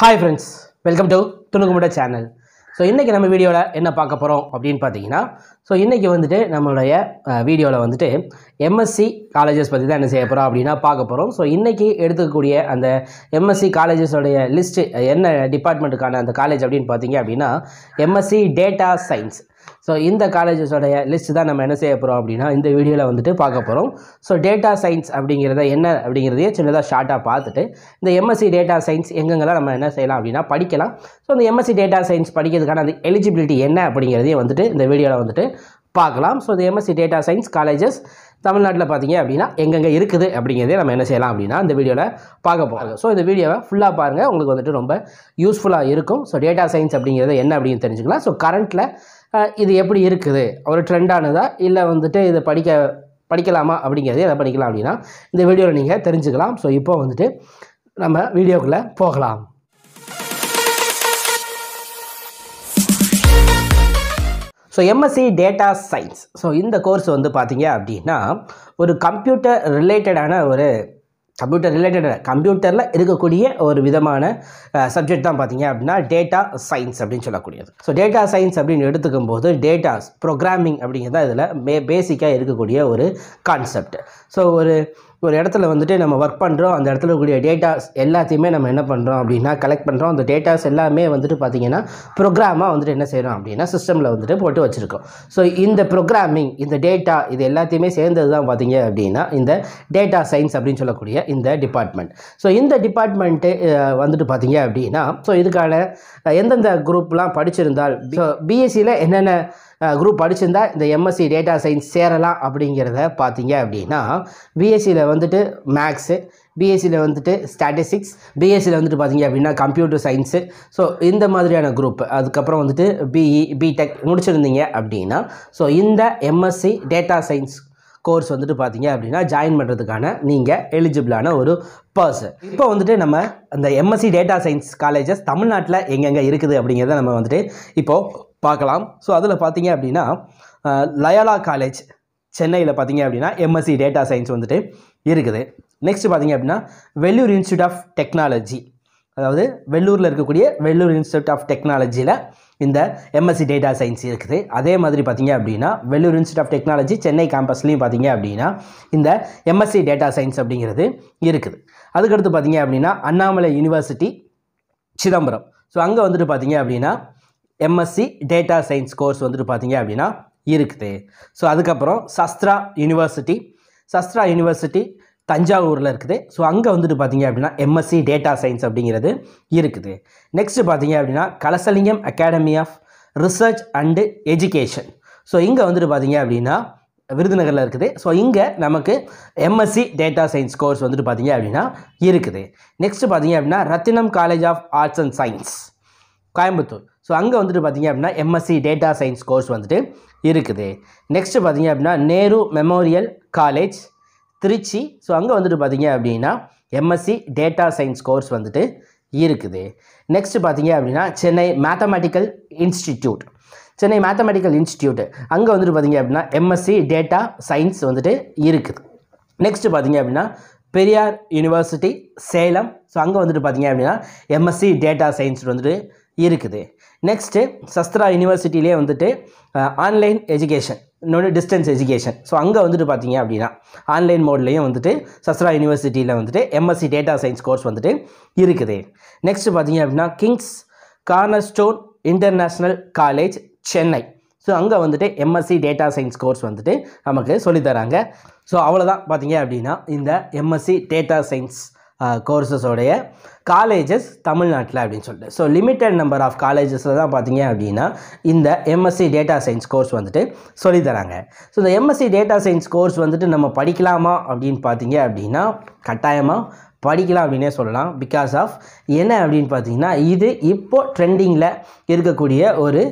hi friends welcome to துணுக்குமுட channel so இன்றைக்கி நம்ம வீடியோவில் என்ன பார்க்க போகிறோம் அப்படின்னு பார்த்தீங்கன்னா ஸோ இன்றைக்கி வந்துட்டு நம்மளுடைய வீடியோவில் வந்துட்டு எம்எஸ்சி காலேஜஸ் பற்றி தான் என்ன செய்ய போகிறோம் அப்படின்னா பார்க்க போகிறோம் ஸோ இன்றைக்கி எடுத்துக்கக்கூடிய அந்த எம்எஸ்சி காலேஜஸோடைய லிஸ்ட்டு என்ன டிபார்ட்மெண்ட்டுக்கான அந்த காலேஜ் அப்படின்னு பார்த்தீங்க அப்படின்னா எம்எஸ்சி டேட்டா சயின்ஸ் ஸோ இந்த காலேஜஸோடைய லிஸ்ட் தான் நம்ம என்ன செய்ய போகிறோம் அப்படின்னா இந்த வீடியோவில் வந்துட்டு பார்க்க போகிறோம் ஸோ டேட்டா சயின்ஸ் அப்படிங்கிறத என்ன அப்படிங்கிறதையே சின்னதாக ஷார்ட்டாக பார்த்துட்டு இந்த எம்எஸ்சி டேட்டா சயின்ஸ் எங்கெங்கெல்லாம் நம்ம என்ன செய்யலாம் அப்படின்னா படிக்கலாம் ஸோ இந்த எம்எஸ்சி டேட்டா சயின்ஸ் படிக்கிறதுக்கான அந்த எலிஜிபிலிட்டி என்ன அப்படிங்கிறதையும் வந்துட்டு இந்த வீடியோவில் வந்துட்டு பார்க்கலாம் ஸோ இந்த எம்எஸ்சி டேட்டா சயின்ஸ் காலேஜஸ் தமிழ்நாட்டில் பார்த்தீங்க அப்படின்னா எங்கெங்கே இருக்குது அப்படிங்கிறதே நம்ம என்ன செய்யலாம் அப்படின்னா இந்த வீடியோவில் பார்க்க போகிறாங்க ஸோ இந்த வீடியோவை ஃபுல்லாக பாருங்கள் உங்களுக்கு வந்துட்டு ரொம்ப யூஸ்ஃபுல்லாக இருக்கும் ஸோ டேட்டா சயின்ஸ் அப்படிங்கிறது என்ன அப்படின்னு தெரிஞ்சுக்கலாம் ஸோ கரண்ட்டில் இது எப்படி இருக்குது ஒரு ட்ரெண்டானதா இல்லை வந்துட்டு இதை படிக்க படிக்கலாமா அப்படிங்கிறதே எதை படிக்கலாம் அப்படின்னா இந்த வீடியோவில் நீங்கள் தெரிஞ்சுக்கலாம் ஸோ இப்போ வந்துட்டு நம்ம வீடியோக்குள்ளே போகலாம் so MSc data science so இந்த கோர்ஸ் வந்து பார்த்தீங்க அப்படின்னா ஒரு கம்ப்யூட்டர் ரிலேட்டடான ஒரு கம்ப்யூட்டர் ரிலேட்டடான கம்ப்யூட்டரில் இருக்கக்கூடிய ஒரு விதமான சப்ஜெக்ட் தான் பார்த்தீங்க அப்படின்னா டேட்டா சயின்ஸ் அப்படின்னு சொல்லக்கூடியது ஸோ டேட்டா சயின்ஸ் அப்படின்னு எடுத்துக்கும் போது டேட்டாஸ் ப்ரோக்ராமிங் அப்படிங்கிறது தான் இதில் பே பேசிக்காக இருக்கக்கூடிய ஒரு கான்செப்ட் ஸோ ஒரு ஒரு இடத்துல வந்துட்டு நம்ம ஒர்க் பண்ணுறோம் அந்த இடத்துல இருக்கக்கூடிய டேட்டாஸ் எல்லாத்தையுமே நம்ம என்ன பண்ணுறோம் அப்படின்னா கலெக்ட் பண்ணுறோம் அந்த டேட்டாஸ் எல்லாமே வந்துட்டு பார்த்திங்கன்னா ப்ரோக்ராமாக வந்துட்டு என்ன செய்கிறோம் அப்படின்னா சிஸ்டமில் வந்துட்டு போட்டு வச்சுருக்கோம் ஸோ இந்த ப்ரோக்ராமிங் இந்த டேட்டா இது எல்லாத்தையுமே சேர்ந்தது தான் பார்த்திங்க அப்படின்னா இந்த டேட்டா சயின்ஸ் அப்படின்னு சொல்லக்கூடிய இந்த டிபார்ட்மெண்ட் ஸோ இந்த டிபார்ட்மெண்ட்டு வந்துட்டு பார்த்திங்க அப்படின்னா ஸோ இதுக்கான எந்தெந்த குரூப்லாம் படிச்சிருந்தால் ஸோ பிஎஸ்சியில் என்னென்ன குரூப் படிச்சிருந்தா இந்த எம்எஸ்சி டேட்டா சயின்ஸ் சேரலாம் அப்படிங்கிறத பார்த்தீங்க அப்படின்னா பிஎஸ்சியில் வந்துட்டு மேக்ஸு பிஎஸ்சியில் வந்துட்டு ஸ்டாட்டிஸ்டிக்ஸ் பிஎஸ்சியில் வந்துட்டு பார்த்தீங்க அப்படின்னா கம்ப்யூட்டர் சயின்ஸு ஸோ இந்த மாதிரியான குரூப் அதுக்கப்புறம் வந்துட்டு பிஇ பிடெக் e, முடிச்சிருந்தீங்க அப்படின்னா ஸோ இந்த எம்எஸ்சி டேட்டா சயின்ஸ் கோர்ஸ் வந்துட்டு பார்த்தீங்க அப்படின்னா ஜாயின் பண்ணுறதுக்கான நீங்கள் எலிஜிபிளான ஒரு பர்சன் இப்போ வந்துட்டு நம்ம அந்த எம்எஸ்சி டேட்டா சயின்ஸ் காலேஜஸ் தமிழ்நாட்டில் எங்கெங்கே இருக்குது அப்படிங்கிறத நம்ம வந்துட்டு இப்போது பார்க்கலாம் ஸோ அதில் பார்த்தீங்க அப்படின்னா லயலா காலேஜ் சென்னையில் பார்த்தீங்க அப்படின்னா எம்எஸ்சி டேட்டா சயின்ஸ் வந்துட்டு இருக்குது நெக்ஸ்ட் பார்த்தீங்க அப்படின்னா வெள்ளூர் இன்ஸ்டியூட் ஆஃப் டெக்னாலஜி அதாவது வெள்ளூரில் இருக்கக்கூடிய வெள்ளூர் இன்ஸ்டியூட் ஆஃப் டெக்னாலஜியில் இந்த எம்எஸ்சி டேட்டா சயின்ஸ் இருக்குது அதே மாதிரி பார்த்தீங்க அப்படின்னா Vellore institute of technology Chennai கேம்பஸ்லேயும் பார்த்திங்க அப்படின்னா இந்த எம்எஸ்சி டேட்டா சயின்ஸ் அப்படிங்கிறது இருக்குது அதுக்கடுத்து பார்த்தீங்க அப்படின்னா அண்ணாமலை யூனிவர்சிட்டி சிதம்பரம் ஸோ அங்கே வந்துட்டு பார்த்திங்க அப்படின்னா எம்எஸ்சி டேட்டா சயின்ஸ் கோர்ஸ் வந்துட்டு பார்த்தீங்க அப்படின்னா இருக்குது ஸோ அதுக்கப்புறம் சஸ்த்ரா யூனிவர்சிட்டி சஸ்த்ரா யூனிவர்சிட்டி தஞ்சாவூரில் இருக்குது ஸோ அங்கே வந்துட்டு பார்த்தீங்க அப்படின்னா எம்எஸ்சி டேட்டா சயின்ஸ் அப்படிங்கிறது இருக்குது நெக்ஸ்ட்டு பார்த்தீங்க அப்படின்னா Kalasalingam academy of research and education so இங்கே வந்துட்டு பார்த்தீங்க அப்படின்னா விருதுநகரில் இருக்குது ஸோ இங்கே நமக்கு எம்எஸ்சி டேட்டா சயின்ஸ் கோர்ஸ் வந்துட்டு பார்த்தீங்க அப்படின்னா இருக்குது நெக்ஸ்ட்டு பார்த்தீங்க அப்படின்னா Rathinam college of arts and science Coimbatore so அங்கே வந்துட்டு பார்த்திங்க அப்படின்னா எம்எஸ்சி டேட்டா சயின்ஸ் கோர்ஸ் வந்துட்டு இருக்குது நெக்ஸ்ட்டு பார்த்திங்க அப்படின்னா Nehru memorial college Tiruchi so அங்கே வந்துட்டு பார்த்திங்க அப்படின்னா எம்எஸ்சி டேட்டா சயின்ஸ் கோர்ஸ் வந்துட்டு இருக்குது நெக்ஸ்ட்டு பார்த்திங்க அப்படின்னா Chennai mathematical institute Chennai mathematical institute அங்கே வந்துட்டு பார்த்திங்க அப்படின்னா எம்எஸ்சி டேட்டா சயின்ஸ் வந்துட்டு இருக்குது நெக்ஸ்ட்டு பார்த்திங்க அப்படின்னா பெரியார் யூனிவர்சிட்டி சேலம் ஸோ அங்கே வந்துட்டு பார்த்திங்க அப்படின்னா எம்எஸ்சி டேட்டா சயின்ஸ் வந்துட்டு இருக்குது நெக்ஸ்ட்டு சஸ்திரா யூனிவர்சிட்டிலே வந்துட்டு ஆன்லைன் எஜுகேஷன் இன்னொன்று டிஸ்டன்ஸ் எஜுகேஷன் ஸோ அங்கே வந்துட்டு பார்த்தீங்க அப்படின்னா ஆன்லைன் மோட்லேயும் வந்துட்டு சஸ்ரா யூனிவர்சிட்டியில் வந்துட்டு எம்எஸ்சி டேட்டா சயின்ஸ் கோர்ஸ் வந்துட்டு இருக்குது நெக்ஸ்ட்டு பார்த்தீங்க அப்படின்னா kings cornerstone international college Chennai so அங்கே வந்துட்டு எம்எஸ்சி டேட்டா சயின்ஸ் கோர்ஸ் வந்துட்டு நமக்கு சொல்லித்தராங்க ஸோ அவ்வளோதான் பார்த்தீங்க அப்படின்னா இந்த எம்எஸ்சி டேட்டா சயின்ஸ் கோர்ஸஸோடைய காலேஜஸ் தமிழ்நாட்டில் அப்படின்னு சொல்லிட்டு ஸோ லிமிட்டட் நம்பர் ஆஃப் காலேஜஸில் தான் பார்த்தீங்க அப்படின்னா இந்த எம்எஸ்சி டேட்டா சயின்ஸ் கோர்ஸ் வந்துட்டு சொல்லித்தராங்க ஸோ இந்த எம்எஸ்சி டேட்டா சயின்ஸ் கோர்ஸ் வந்துட்டு நம்ம படிக்கலாமா அப்படின்னு பார்த்தீங்க அப்படின்னா கட்டாயமாக படிக்கலாம் அப்படின்னே சொல்லலாம் பிகாஸ் ஆஃப் என்ன அப்படின்னு பார்த்தீங்கன்னா இது இப்போது ட்ரெண்டிங்கில் இருக்கக்கூடிய ஒரு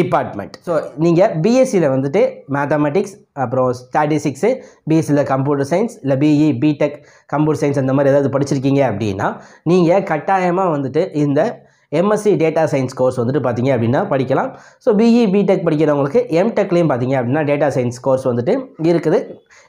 டிபார்ட்மெண்ட் ஸோ நீங்கள் பிஎஸ்சியில் வந்துட்டு மேத்தமெட்டிக்ஸ் அப்புறம் ஸ்டாட்டிஸ்டிக்ஸு பிஎஸ்சியில் கம்ப்யூட்டர் சயின்ஸ் இல்லை பிஇ பிடெக் கம்ப்யூட்டர் சயின்ஸ் அந்த மாதிரி ஏதாவது படிச்சிருக்கீங்க அப்படின்னா நீங்கள் கட்டாயமாக வந்துட்டு இந்த எம்எஸ்சி டேட்டா சயின்ஸ் கோர்ஸ் வந்துட்டு பார்த்தீங்க அப்படின்னா படிக்கலாம் ஸோ பிஇ பிடெக் படிக்கிறவங்களுக்கு எம்டெக்லேயும் பார்த்தீங்க அப்படின்னா டேட்டா சயின்ஸ் கோர்ஸ் வந்துட்டு இருக்குது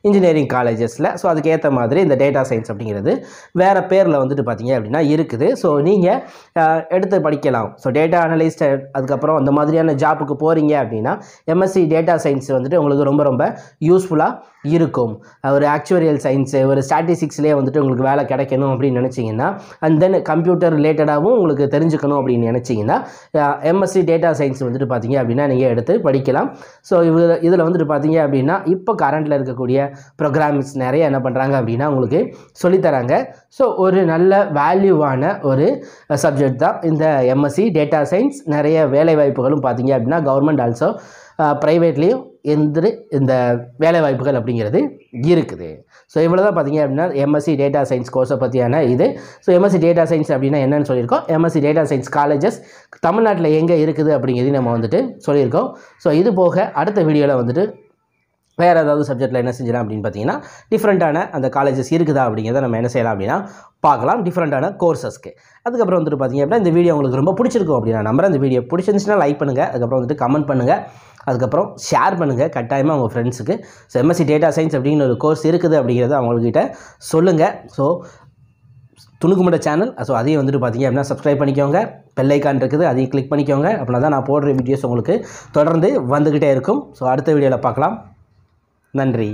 இன்ஜினியரிங் காலேஜஸில் ஸோ அதுக்கேற்ற மாதிரி இந்த டேட்டா சயின்ஸ் அப்படிங்கிறது வேறு பேரில் வந்துட்டு பார்த்தீங்க அப்படின்னா இருக்குது ஸோ நீங்கள் எடுத்து படிக்கலாம் ஸோ டேட்டா அனலிஸ்ட் அதுக்கப்புறம் அந்த மாதிரியான ஜாப்புக்கு போகிறீங்க அப்படின்னா எம்எஸ்சி டேட்டா சயின்ஸ் வந்துட்டு உங்களுக்கு ரொம்ப ரொம்ப யூஸ்ஃபுல்லாக இருக்கும் ஒரு ஆக்சுவரியல் சயின்ஸு ஒரு ஸ்டாட்டிஸ்டிக்ஸ்லேயே வந்துட்டு உங்களுக்கு வேலை கிடைக்கணும் அப்படின்னு நினச்சிங்கன்னா அண்ட் தென் கம்ப்யூட்டர் ரிலேட்டடாகவும் உங்களுக்கு தெரிஞ்சுக்க இருக்கணும் அப்படின்னு நினச்சிங்கன்னா எம்எஸ்சி டேட்டா சயின்ஸ் வந்துட்டு பார்த்தீங்க அப்படின்னா நீங்கள் எடுத்து படிக்கலாம் ஸோ இவ இதில் வந்துட்டு பார்த்தீங்க அப்படின்னா இப்போ கரண்டில் இருக்கக்கூடிய ப்ரோக்ராமிங்ஸ் நிறைய என்ன பண்ணுறாங்க அப்படின்னா உங்களுக்கு சொல்லித்தராங்க ஸோ ஒரு நல்ல வேல்யூவான ஒரு சப்ஜெக்ட் தான் இந்த எம்எஸ்சி டேட்டா சயின்ஸ் நிறைய வேலைவாய்ப்புகளும் பார்த்தீங்க அப்படின்னா கவர்மெண்ட் ஆல்சோ ப்ரைவேட்லேயும் என்று இந்த வேலைவாய்ப்புகள் அப்படிங்கிறது இருக்குது ஸோ இவ்வளோ தான் பார்த்தீங்க அப்படின்னா எம்எஸ்சி டேட்டா சயின்ஸ் கோர்ஸை பற்றியான இது ஸோ எம்எஸ்சி டேட்டா சயின்ஸ் அப்படின்னா என்னென்னு சொல்லியிருக்கோம் எம்எஸ்சி டேட்டா சயின்ஸ் காலேஜஸ் தமிழ்நாட்டில் எங்கே இருக்குது அப்படிங்கிறதையும் நம்ம வந்துட்டு சொல்லியிருக்கோம் ஸோ இது போக அடுத்த வீடியோவில் வந்துட்டு வேறு ஏதாவது சப்ஜெக்ட்டில் என்ன செஞ்சலாம் அப்படின்னு பார்த்தீங்கன்னா டிஃப்ரெண்ட்டான அந்த காலேஜஸ் இருக்குதா அப்படிங்கிறத நம்ம என்ன செய்யலாம் அப்படின்னா பார்க்கலாம் டிஃப்ரெண்ட்டான கோர்சஸ்க்கு அதுக்கப்புறம் வந்துட்டு பார்த்திங்க அப்படின்னா இந்த வீடியோ உங்களுக்கு ரொம்ப பிடிச்சிருக்கும் அப்படின்னா நம்புறேன் இந்த வீடியோ பிடிச்சிருந்துச்சுன்னா லைக் பண்ணுங்கள் அதுக்கப்புறம் வந்துட்டு கமெண்ட் பண்ணுங்கள் அதுக்கப்புறம் ஷேர் பண்ணுங்கள் கட்டாயமாக உங்கள் ஃப்ரெண்ட்ஸுக்கு ஸோ எம்எஸ்சி டேட்டா சயின்ஸ் அப்படிங்கிற ஒரு கோர்ஸ் இருக்குது அப்படிங்கிறத அவங்கக்கிட்ட சொல்லுங்கள் ஸோ துணுக்குமட சேனல் ஸோ அதையும் வந்துட்டு பார்த்திங்க அப்படின்னா சப்ஸ்கிரைப் பண்ணிக்கோங்க பெல்லைக்கான் இருக்குது அதையும் கிளிக் பண்ணிக்கோங்க அப்படின்னா தான் நான் போடுற வீடியோஸ் உங்களுக்கு தொடர்ந்து வந்துக்கிட்டே இருக்கும் ஸோ அடுத்த வீடியோவில் பார்க்கலாம் நன்றி